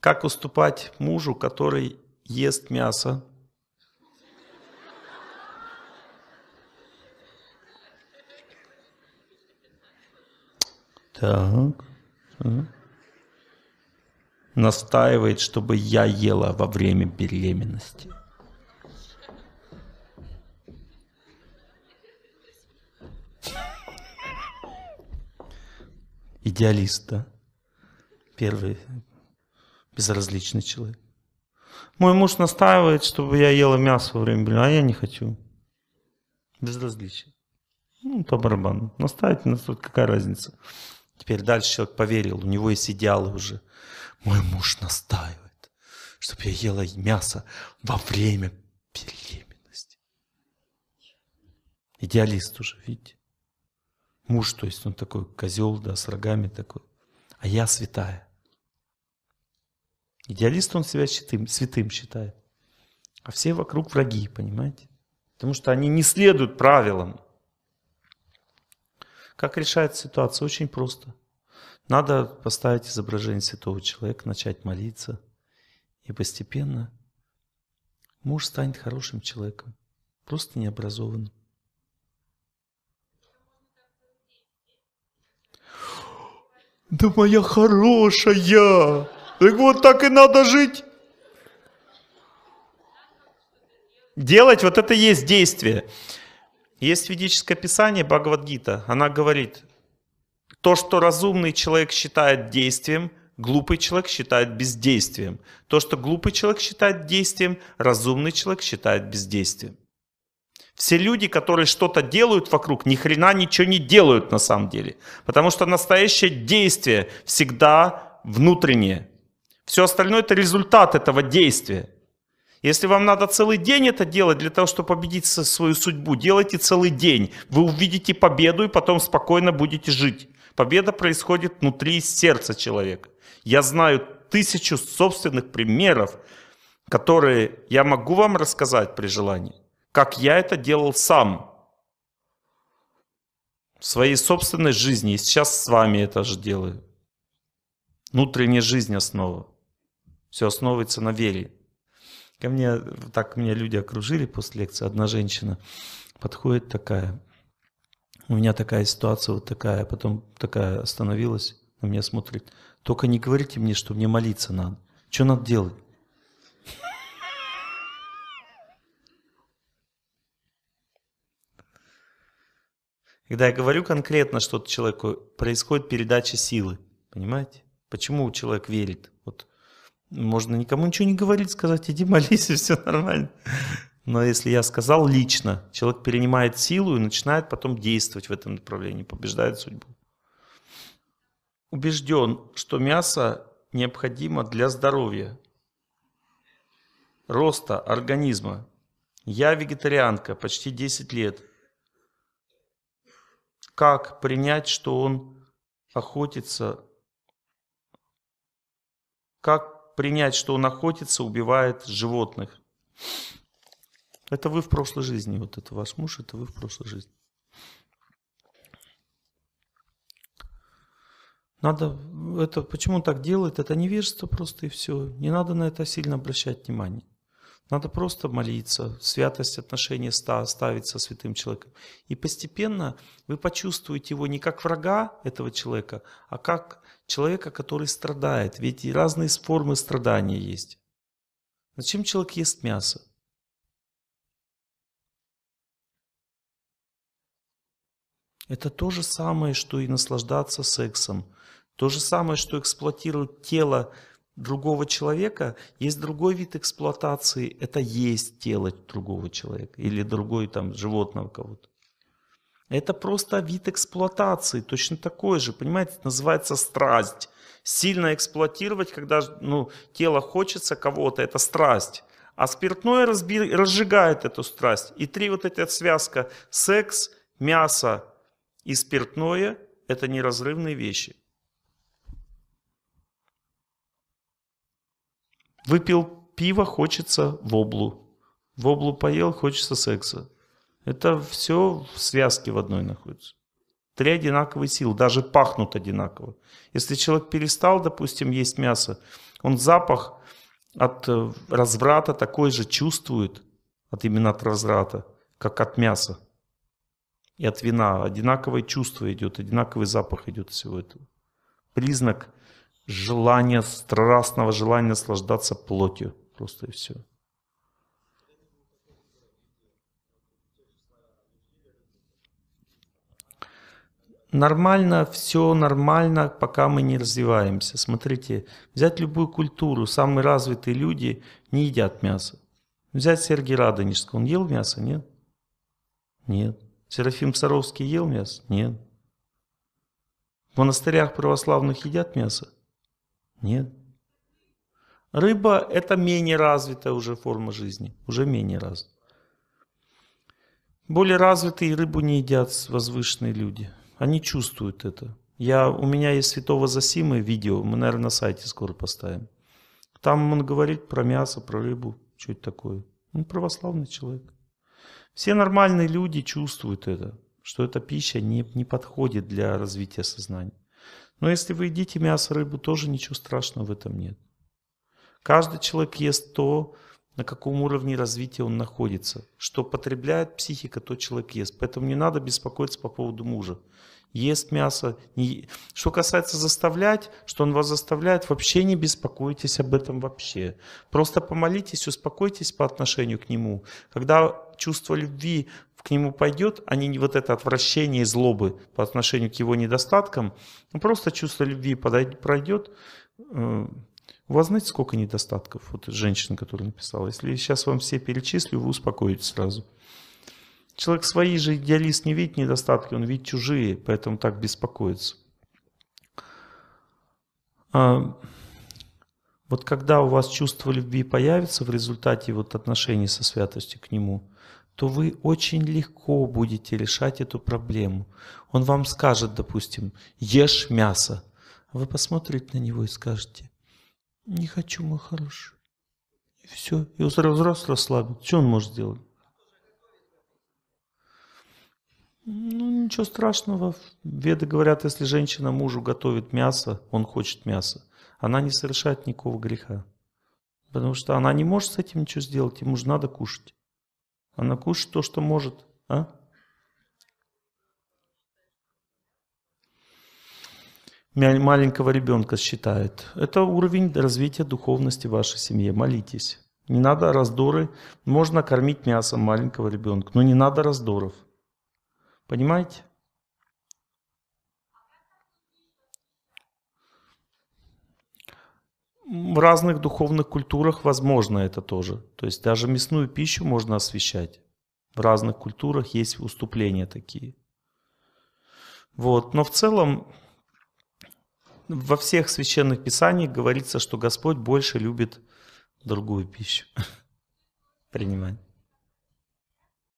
Как уступать мужу, который ест мясо? Так. Настаивает, чтобы я ела во время беременности. Идеалиста. Первый, безразличный человек. Мой муж настаивает, чтобы я ела мясо во время блина, а я не хочу. Безразличие. Ну, по барабану. Настаивать, настолько какая разница. Теперь дальше человек поверил, у него есть идеалы уже. Мой муж настаивает, чтобы я ела мясо во время беременности. Идеалист уже, видите? Муж, то есть он такой козел, да, с рогами такой. А я святая. Идеалист он себя святым, святым считает. А все вокруг враги, понимаете? Потому что они не следуют правилам. Как решается ситуация? Очень просто. Надо поставить изображение святого человека, начать молиться. И постепенно муж станет хорошим человеком, просто необразованным. Да моя хорошая! Так вот так и надо жить. Делать вот это есть действие. Есть ведическое писание Бхагавадгита. Она говорит, то, что разумный человек считает действием, глупый человек считает бездействием. То, что глупый человек считает действием, разумный человек считает бездействием. Все люди, которые что-то делают вокруг, ни хрена ничего не делают на самом деле. Потому что настоящее действие всегда внутреннее. Все остальное это результат этого действия. Если вам надо целый день это делать для того, чтобы победить свою судьбу, делайте целый день. Вы увидите победу и потом спокойно будете жить. Победа происходит внутри сердца человека. Я знаю тысячу собственных примеров, которые я могу вам рассказать при желании, как я это делал сам в своей собственной жизни. И сейчас с вами это же делаю. Внутренняя жизнь основа. Все основывается на вере. Ко мне, так меня люди окружили после лекции, одна женщина подходит такая, у меня такая ситуация вот такая, потом такая остановилась, на меня смотрит, только не говорите мне, что мне молиться надо. Что надо делать? Когда я говорю конкретно что-то человеку, происходит передача силы. Понимаете? Почему человек верит? Вот можно никому ничего не говорить, сказать, иди молись, и все нормально. Но если я сказал лично, человек перенимает силу и начинает потом действовать в этом направлении, побеждает судьбу. Убежден, что мясо необходимо для здоровья, роста организма. Я вегетарианка почти 10 лет. Как принять, что он охотится? Как принять, что он охотится, убивает животных. Это вы в прошлой жизни, вот это ваш муж, это вы в прошлой жизни. Надо, это почему он так делает, это невежество просто и все. Не надо на это сильно обращать внимание. Надо просто молиться, святость отношения ставить со святым человеком. И постепенно вы почувствуете его не как врага этого человека, а как человека, который страдает. Ведь и разные формы страдания есть. Зачем человек ест мясо? Это то же самое, что и наслаждаться сексом. То же самое, что эксплуатировать тело другого человека, есть другой вид эксплуатации, это есть тело другого человека или другой там животного кого-то. Это просто вид эксплуатации, точно такой же, понимаете, это называется страсть. Сильно эксплуатировать, когда ну, тело хочется кого-то, это страсть. А спиртное разби... разжигает эту страсть. И три вот эти связка секс, мясо и спиртное – это неразрывные вещи. Выпил пиво, хочется воблу. Воблу поел, хочется секса. Это все в связке в одной находится. Три одинаковые силы, даже пахнут одинаково. Если человек перестал, допустим, есть мясо, он запах от э, разврата такой же чувствует, от именно от разврата, как от мяса и от вина. Одинаковое чувство идет, одинаковый запах идет всего этого. Признак желание страстного желания наслаждаться плотью. Просто и все. Нормально, все нормально, пока мы не развиваемся. Смотрите, взять любую культуру, самые развитые люди не едят мясо. Взять Сергия Радонежского, он ел мясо, нет? Нет. Серафим Саровский ел мясо? Нет. В монастырях православных едят мясо? Нет. Рыба – это менее развитая уже форма жизни, уже менее развитая. Более развитые рыбу не едят возвышенные люди. Они чувствуют это. Я, у меня есть святого Засимы видео, мы, наверное, на сайте скоро поставим. Там он говорит про мясо, про рыбу, что это такое. Он православный человек. Все нормальные люди чувствуют это, что эта пища не, не подходит для развития сознания. Но если вы едите мясо, рыбу, тоже ничего страшного в этом нет. Каждый человек ест то, на каком уровне развития он находится. Что потребляет психика, то человек ест. Поэтому не надо беспокоиться по поводу мужа ест мясо. Не... Что касается заставлять, что он вас заставляет, вообще не беспокойтесь об этом вообще. Просто помолитесь, успокойтесь по отношению к нему. Когда чувство любви к нему пойдет, а не вот это отвращение и злобы по отношению к его недостаткам, ну, просто чувство любви подойдет, пройдет. Э, у вас знаете, сколько недостатков? Вот женщина, которая написала. Если сейчас вам все перечислю, вы успокоитесь сразу. Человек свои же идеалист не видит недостатки, он видит чужие, поэтому так беспокоится. А, вот когда у вас чувство любви появится в результате вот отношений со святостью к Нему, то вы очень легко будете решать эту проблему. Он вам скажет, допустим, ешь мясо. Вы посмотрите на него и скажете, не хочу, мой хороший. И все. И сразу расслабит. Что он может сделать? Ну, ничего страшного. Веды говорят, если женщина мужу готовит мясо, он хочет мяса, она не совершает никакого греха. Потому что она не может с этим ничего сделать, ему же надо кушать. Она кушает то, что может, а? Маленького ребенка считает. Это уровень развития духовности в вашей семье. Молитесь. Не надо раздоры. Можно кормить мясом маленького ребенка, но не надо раздоров. Понимаете? В разных духовных культурах возможно это тоже. То есть даже мясную пищу можно освещать. В разных культурах есть уступления такие. Вот. Но в целом во всех священных писаниях говорится, что Господь больше любит другую пищу принимать.